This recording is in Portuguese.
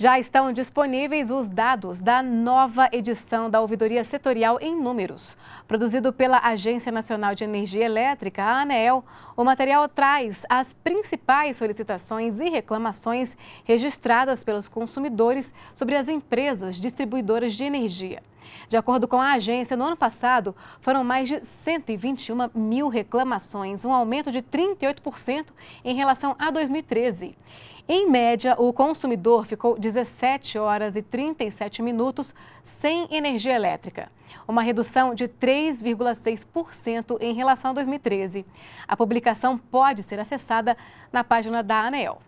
Já estão disponíveis os dados da nova edição da Ouvidoria Setorial em Números. Produzido pela Agência Nacional de Energia Elétrica, a ANEEL, o material traz as principais solicitações e reclamações registradas pelos consumidores sobre as empresas distribuidoras de energia. De acordo com a agência, no ano passado foram mais de 121 mil reclamações, um aumento de 38% em relação a 2013. Em média, o consumidor ficou 17 horas e 37 minutos sem energia elétrica, uma redução de 3,6% em relação a 2013. A publicação pode ser acessada na página da ANEEL.